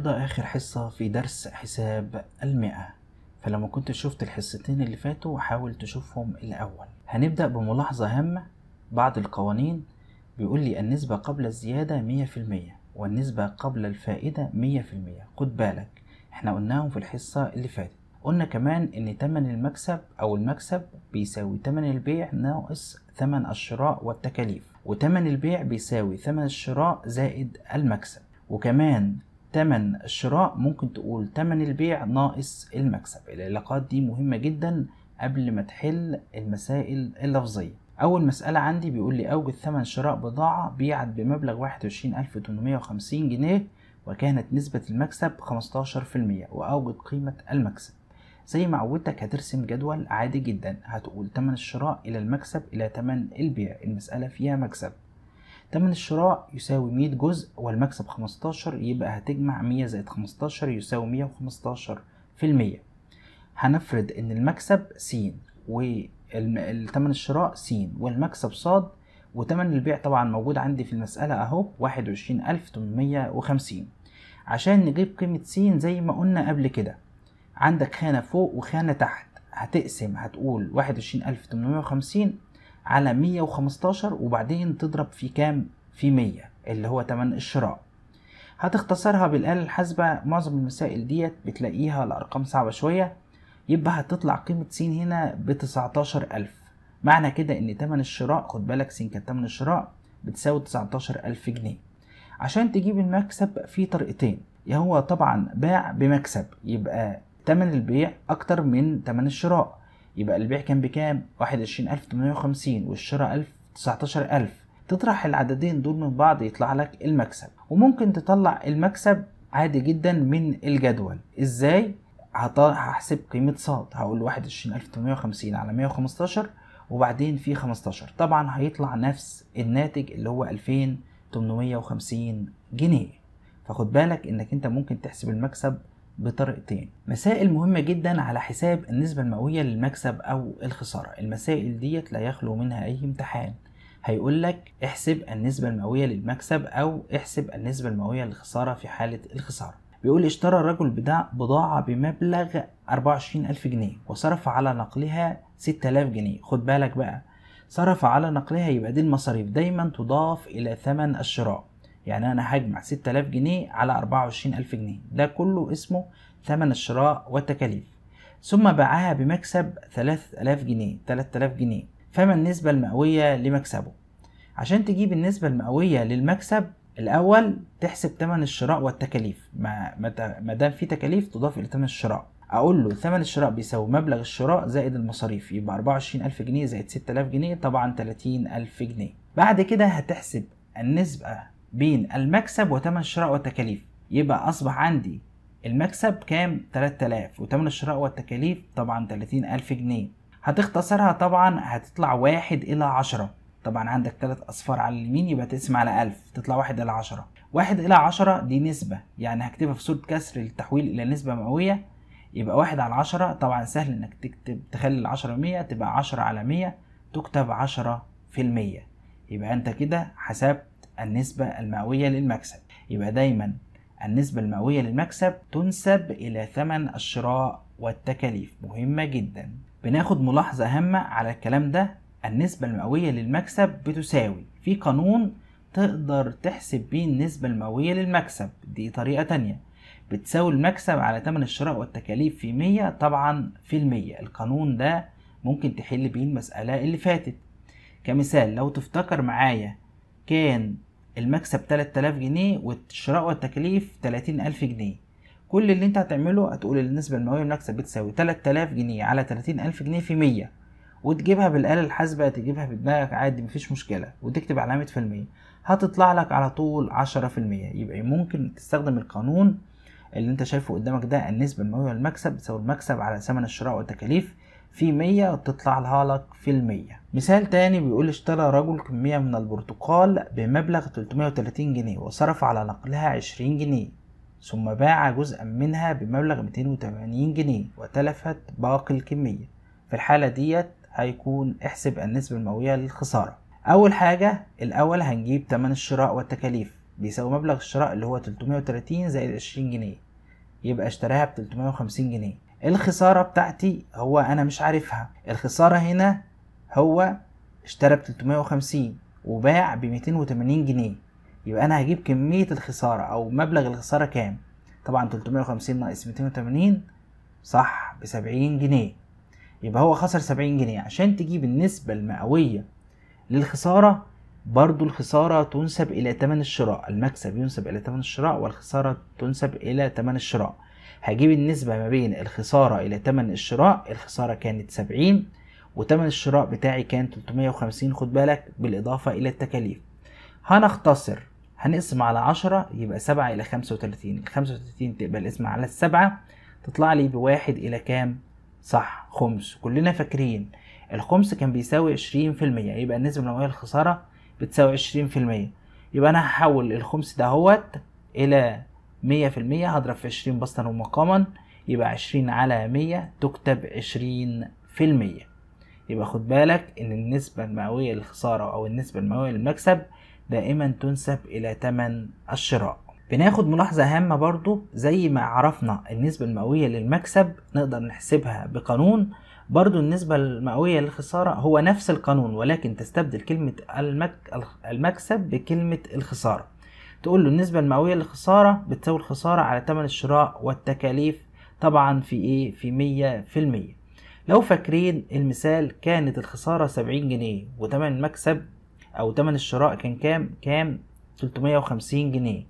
النهاردة آخر حصة في درس حساب المئة فلما كنت شفت الحصتين اللي فاتوا حاول تشوفهم الأول هنبدأ بملاحظة هامة بعض القوانين بيقول لي النسبة قبل الزيادة مية في المية والنسبة قبل الفائدة مية في المية خد بالك احنا قلناهم في الحصة اللي فاتت قلنا كمان ان تمن المكسب او المكسب بيساوي تمن البيع ناقص تمن الشراء والتكاليف وتمن البيع بيساوي تمن الشراء زائد المكسب وكمان تمن الشراء ممكن تقول تمن البيع ناقص المكسب العلاقات دي مهمة جدا قبل ما تحل المسائل اللفظية أول مسألة عندي بيقول لي أوجد ثمن شراء بضاعة بيعت بمبلغ 21850 جنيه وكانت نسبة المكسب 15% وأوجد قيمة المكسب زي ما عودتك هترسم جدول عادي جدا هتقول تمن الشراء إلى المكسب إلى تمن البيع المسألة فيها مكسب تمن الشراء يساوي مية جزء والمكسب خمستاشر يبقى هتجمع مية زائد خمستاشر يساوي مية وخمستاشر في المية هنفرض ان المكسب س وتمن الشراء س والمكسب ص وتمن البيع طبعا موجود عندي في المسألة اهو واحد وعشرين ألف تمنمية وخمسين عشان نجيب قيمة س زي ما قلنا قبل كده عندك خانة فوق وخانة تحت هتقسم هتقول واحد وعشرين ألف تمنمية وخمسين على 115 وبعدين تضرب في كام في 100 اللي هو تمن الشراء هتختصرها بالآلة الحاسبة معظم المسائل ديت بتلاقيها الأرقام صعبة شوية يبقى هتطلع قيمة س هنا ب ألف معنى كده إن تمن الشراء خد بالك س كان تمن الشراء بتساوي تسعتاشر ألف جنيه عشان تجيب المكسب في طريقتين يا هو طبعا باع بمكسب يبقى تمن البيع أكتر من تمن الشراء يبقى البيع كان بكام؟ 21850 والشراء 1000 19000 تطرح العددين دول من بعض يطلع لك المكسب وممكن تطلع المكسب عادي جدا من الجدول ازاي؟ هحسب قيمة صاد هقول 21850 على 115 وبعدين في 15 طبعا هيطلع نفس الناتج اللي هو 2850 جنيه فخد بالك انك انت ممكن تحسب المكسب بطريقتين مسائل مهمة جدا على حساب النسبة المئوية للمكسب أو الخسارة المسائل ديت لا يخلو منها أي امتحان هيقول لك احسب النسبة المئوية للمكسب أو احسب النسبة المئوية للخسارة في حالة الخسارة بيقول اشترى الرجل بضاعة بمبلغ ألف جنيه وصرف على نقلها 6000 جنيه خد بالك بقى صرف على نقلها يبقى دي المصاريف دايما تضاف إلى ثمن الشراء يعني انا هجمع 6000 جنيه على 24000 جنيه ده كله اسمه ثمن الشراء والتكاليف ثم باعها بمكسب 3000 جنيه 3000 جنيه فما النسبة المئوية لمكسبه عشان تجيب النسبة المئوية للمكسب الأول تحسب ثمن الشراء والتكاليف ما دام في تكاليف تضاف إلى ثمن الشراء أقول له ثمن الشراء بيساوي مبلغ الشراء زائد المصاريف يبقى 24000 جنيه زائد 6000 جنيه طبعا 30000 جنيه بعد كده هتحسب النسبة بين المكسب وتمن الشراء والتكاليف يبقى أصبح عندي المكسب كام 3000 وتمن الشراء والتكاليف طبعا 30000 جنيه هتختصرها طبعا هتطلع واحد إلى عشرة طبعا عندك ثلاث أصفار على اليمين يبقى تقسم على ألف تطلع واحد إلى عشرة واحد إلى عشرة دي نسبة يعني هكتبها في صورة كسر للتحويل إلى نسبة مئوية يبقى واحد على عشرة طبعا سهل إنك تكتب تخلي العشرة مية تبقى عشرة على مية تكتب عشرة في المية يبقى أنت كده حسبت النسبة المئوية للمكسب يبقى دايما النسبة المئوية للمكسب تنسب إلى ثمن الشراء والتكاليف مهمة جدا بناخد ملاحظة هامة على الكلام ده النسبة المئوية للمكسب بتساوي في قانون تقدر تحسب بيه النسبة المئوية للمكسب دي طريقة تانية بتساوي المكسب على ثمن الشراء والتكاليف في مية طبعا في المية القانون ده ممكن تحل بيه المسألة اللي فاتت كمثال لو تفتكر معايا كان المكسب 3000 جنيه والشراء والتكاليف 30000 جنيه كل اللي انت هتعمله هتقول النسبة المئوية المكسب بتساوي 3000 جنيه على 30000 جنيه في 100 وتجيبها بالآلة الحاسبة تجيبها بدماغك عادي مفيش مشكلة وتكتب علامة في المية هتطلع لك على طول عشرة في المية يبقى ممكن تستخدم القانون اللي انت شايفه قدامك ده النسبة المئوية للمكسب بتساوي المكسب على ثمن الشراء والتكاليف في مية وتطلع لها لك في المية مثال تاني بيقول اشترى رجل كمية من البرتقال بمبلغ 330 جنيه وصرف على نقلها 20 جنيه ثم باع جزءا منها بمبلغ 280 جنيه وتلفت باقي الكمية في الحالة ديت هيكون احسب النسبة المئوية للخسارة أول حاجة الأول هنجيب تمن الشراء والتكاليف بيساوي مبلغ الشراء اللي هو 330 زائد 20 جنيه يبقى اشتراها ب 350 جنيه الخسارة بتاعتي هو أنا مش عارفها الخسارة هنا هو اشترى ب 350 وباع ب 280 جنيه يبقى أنا هجيب كمية الخسارة أو مبلغ الخسارة كام طبعا 350 ناقص 280 صح ب 70 جنيه يبقى هو خسر 70 جنيه عشان تجيب النسبة المئوية للخسارة برضو الخسارة تنسب إلى تمن الشراء المكسب ينسب إلى تمن الشراء والخسارة تنسب إلى تمن الشراء هجيب النسبة ما بين الخسارة إلى تمن الشراء الخسارة كانت سبعين وتمن الشراء بتاعي كان 350 خد بالك بالإضافة إلى التكاليف هنختصر هنقسم على عشرة يبقى سبعة إلى خمسة وتلاتين الخمسة وتلاتين تقبل القسمة على السبعة تطلع لي بواحد إلى كام صح خمس كلنا فاكرين الخمس كان بيساوي عشرين في المية يبقى النسبة النوعية للخسارة بتساوي عشرين في المية يبقى أنا هحول الخمس دهوت إلى مية في المية هضرب في عشرين بسطا ومقاما يبقى عشرين على مية تكتب عشرين في المية يبقى خد بالك إن النسبة المئوية للخسارة أو النسبة المئوية للمكسب دائما تنسب إلى تمن الشراء بناخد ملاحظة هامة برضو زي ما عرفنا النسبة المئوية للمكسب نقدر نحسبها بقانون برضو النسبة المئوية للخسارة هو نفس القانون ولكن تستبدل كلمة المك... المكسب بكلمة الخسارة تقول له النسبة المئوية للخسارة بتساوي الخسارة على تمن الشراء والتكاليف طبعا في ايه في مية في المية لو فاكرين المثال كانت الخسارة سبعين جنيه وتمن المكسب او تمن الشراء كان كام كام 350 جنيه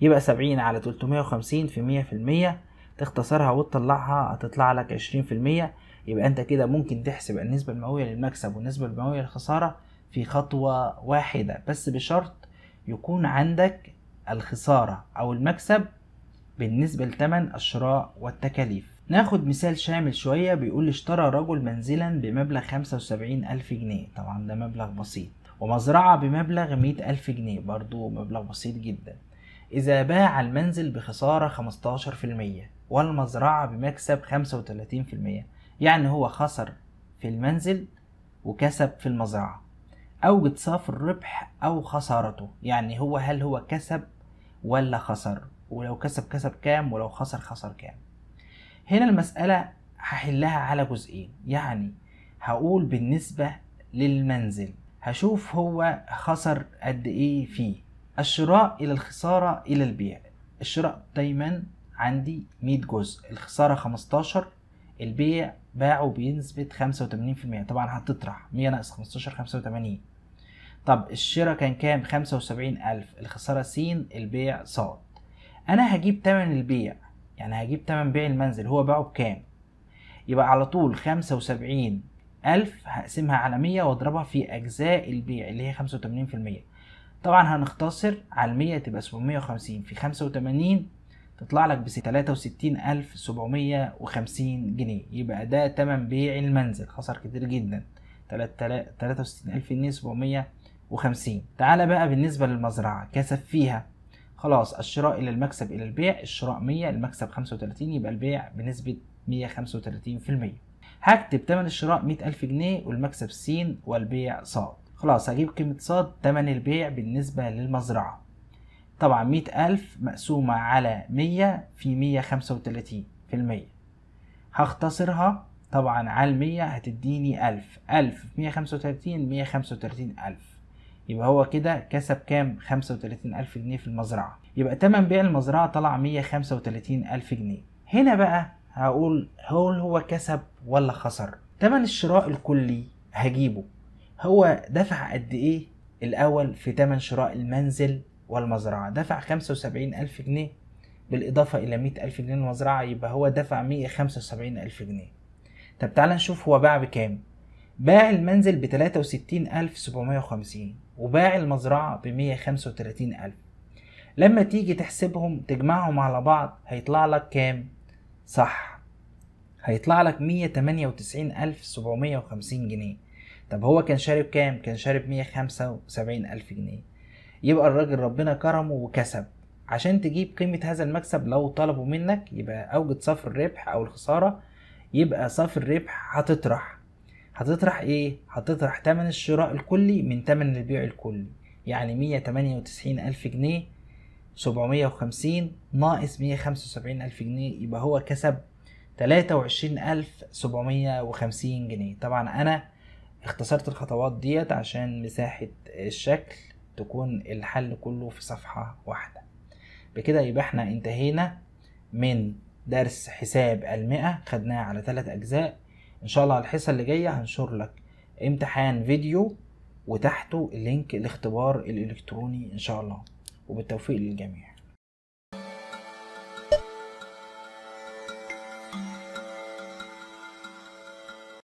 يبقى 70 على 350 في 100 في المية تختصرها وتطلعها هتطلع لك 20 في المية يبقى انت كده ممكن تحسب النسبة المئوية للمكسب والنسبة المئوية للخسارة في خطوة واحدة بس بشرط يكون عندك الخسارة أو المكسب بالنسبة لتمن الشراء والتكاليف ناخد مثال شامل شوية بيقول اشترى رجل منزلا بمبلغ 75 ألف جنيه طبعا ده مبلغ بسيط ومزرعة بمبلغ 100 ألف جنيه برضو مبلغ بسيط جدا إذا باع المنزل بخسارة 15% والمزرعة بمكسب 35% يعني هو خسر في المنزل وكسب في المزرعة أوجد صافي الربح أو خسارته يعني هو هل هو كسب ولا خسر ولو كسب كسب كام ولو خسر خسر كام هنا المسألة هحلها على جزئين يعني هقول بالنسبة للمنزل هشوف هو خسر قد ايه فيه الشراء الى الخسارة الى البيع الشراء دايما عندي 100 جزء الخسارة 15 البيع باعه بنسبة 85% طبعا هتطرح 100 ناقص 15 85 طب الشراء كان كام 75000 الخسارة س البيع ص أنا هجيب تمن البيع يعني هجيب تمن بيع المنزل هو باعه بكام يبقى على طول خمسة وسبعين ألف هقسمها على مية وأضربها في أجزاء البيع اللي هي خمسة وتمانين في المية طبعا هنختصر على المية تبقى سبعمية وخمسين في خمسة وتمانين تطلع لك تلاتة وستين ألف سبعمية وخمسين جنيه يبقى ده تمن بيع المنزل خسر كتير جدا تلاتة وستين ألف جنيه سبعمية وخمسين تعالى بقى بالنسبة للمزرعة كسب فيها خلاص الشراء إلى المكسب إلى البيع الشراء مية المكسب خمسة وتلاتين يبقى البيع بنسبة مية خمسة وتلاتين في المية هكتب تمن الشراء مية ألف جنيه والمكسب س والبيع ص خلاص هجيب قيمة ص تمن البيع بالنسبة للمزرعة طبعا مية ألف مقسومة على مية في مية خمسة وتلاتين في المية هختصرها طبعا على المية هتديني ألف ألف في مية خمسة وتلاتين مية خمسة وتلاتين ألف يبقى هو كده كسب كام 35000 جنيه في المزرعه يبقى تمن بيع المزرعه طلع 135000 جنيه هنا بقى هقول هل هو كسب ولا خسر تمن الشراء الكلي هجيبه هو دفع قد ايه الاول في تمن شراء المنزل والمزرعه دفع 75000 جنيه بالاضافه الى 100000 جنيه المزرعه يبقى هو دفع 175000 جنيه طب تعالى نشوف هو باع بكام باع المنزل ب 63750 وباع المزرعة ب 135000 لما تيجي تحسبهم تجمعهم على بعض هيطلع لك كام؟ صح هيطلع لك 198750 جنيه طب هو كان شارب كام؟ كان شارب 175000 جنيه يبقى الراجل ربنا كرمه وكسب عشان تجيب قيمة هذا المكسب لو طلبوا منك يبقى أوجد صافي الربح أو الخسارة يبقى صافي الربح هتطرح هتطرح ايه هتطرح تمن الشراء الكلي من تمن البيع الكلي يعني مية تمانية وتسعين ألف جنيه سبعمية وخمسين ناقص مية خمسة وسبعين ألف جنيه يبقى هو كسب تلاتة وعشرين ألف سبعمية وخمسين جنيه طبعا أنا اختصرت الخطوات ديت عشان مساحة الشكل تكون الحل كله في صفحة واحدة بكده يبقى احنا انتهينا من درس حساب المئة خدناه على ثلاث أجزاء ان شاء الله على الحصه اللي جايه هنشر لك امتحان فيديو وتحته لينك الاختبار الالكتروني ان شاء الله وبالتوفيق للجميع